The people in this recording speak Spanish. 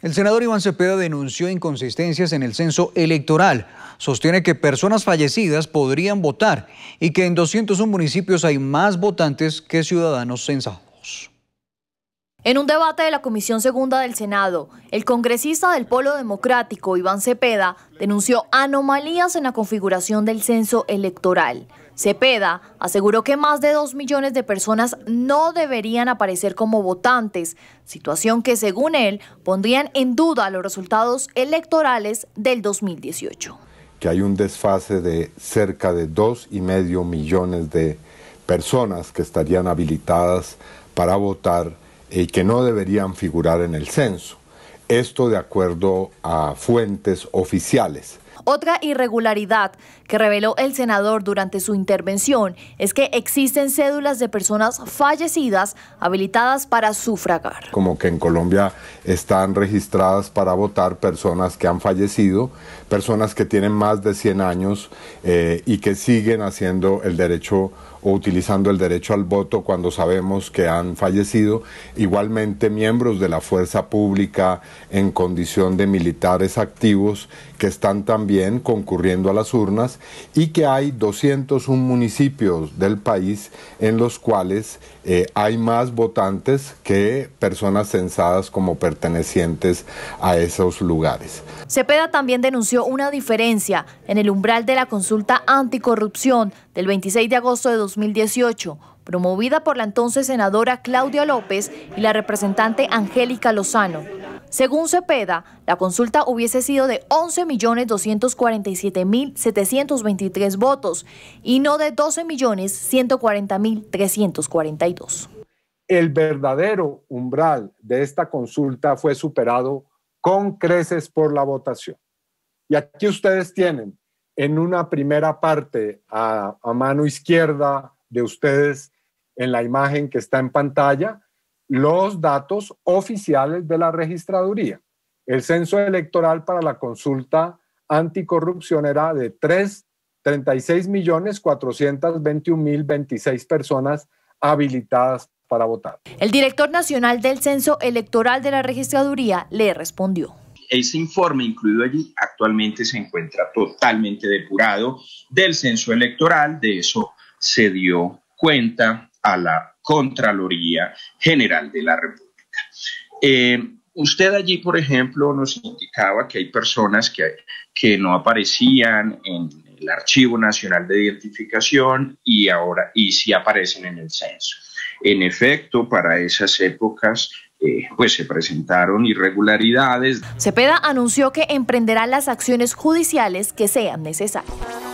El senador Iván Cepeda denunció inconsistencias en el censo electoral. Sostiene que personas fallecidas podrían votar y que en 201 municipios hay más votantes que ciudadanos censados. En un debate de la Comisión Segunda del Senado, el congresista del Polo Democrático, Iván Cepeda, denunció anomalías en la configuración del censo electoral. Cepeda aseguró que más de dos millones de personas no deberían aparecer como votantes, situación que según él pondrían en duda los resultados electorales del 2018. Que hay un desfase de cerca de dos y medio millones de personas que estarían habilitadas para votar y eh, que no deberían figurar en el censo. Esto de acuerdo a fuentes oficiales. Otra irregularidad que reveló el senador durante su intervención es que existen cédulas de personas fallecidas habilitadas para sufragar. Como que en Colombia están registradas para votar personas que han fallecido, personas que tienen más de 100 años eh, y que siguen haciendo el derecho o utilizando el derecho al voto cuando sabemos que han fallecido, igualmente miembros de la fuerza pública en condición de militares activos que están también concurriendo a las urnas y que hay 201 municipios del país en los cuales eh, hay más votantes que personas censadas como pertenecientes a esos lugares. Cepeda también denunció una diferencia en el umbral de la consulta anticorrupción del 26 de agosto de 2018 promovida por la entonces senadora Claudia López y la representante Angélica Lozano según Cepeda, la consulta hubiese sido de 11.247.723 votos y no de 12.140.342. El verdadero umbral de esta consulta fue superado con creces por la votación. Y aquí ustedes tienen en una primera parte a, a mano izquierda de ustedes en la imagen que está en pantalla, los datos oficiales de la registraduría. El censo electoral para la consulta anticorrupción era de 36.421.026 millones personas habilitadas para votar. El director nacional del Censo Electoral de la Registraduría le respondió. Ese informe incluido allí actualmente se encuentra totalmente depurado del censo electoral, de eso se dio cuenta a la Contraloría General de la República. Eh, usted allí, por ejemplo, nos indicaba que hay personas que, que no aparecían en el Archivo Nacional de Identificación y ahora y sí aparecen en el censo. En efecto, para esas épocas eh, pues se presentaron irregularidades. Cepeda anunció que emprenderá las acciones judiciales que sean necesarias.